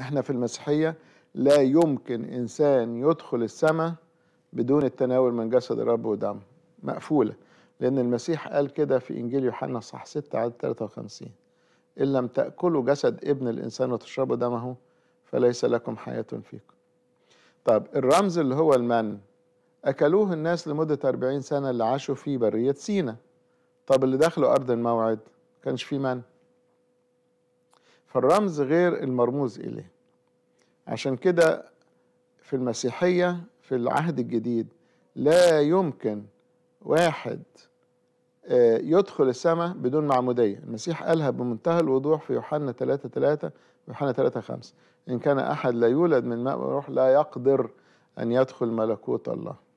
احنا في المسيحية لا يمكن إنسان يدخل السماء بدون التناول من جسد الرب ودمه مقفولة لأن المسيح قال كده في إنجيل يوحنا صح 6 عدد 53 إن لم تأكلوا جسد ابن الإنسان وتشربوا دمه فليس لكم حياة فيكم طب الرمز اللي هو المن أكلوه الناس لمدة 40 سنة اللي عاشوا في برية سينا طب اللي دخلوا أرض الموعد كانش فيه من فالرمز غير المرموز إليه عشان كده في المسيحية في العهد الجديد لا يمكن واحد آه، يدخل السماء بدون معمودية المسيح قالها بمنتهى الوضوح في يوحنا 3 3 يوحنا 3 5 إن كان أحد لا يولد من ماء وروح لا يقدر أن يدخل ملكوت الله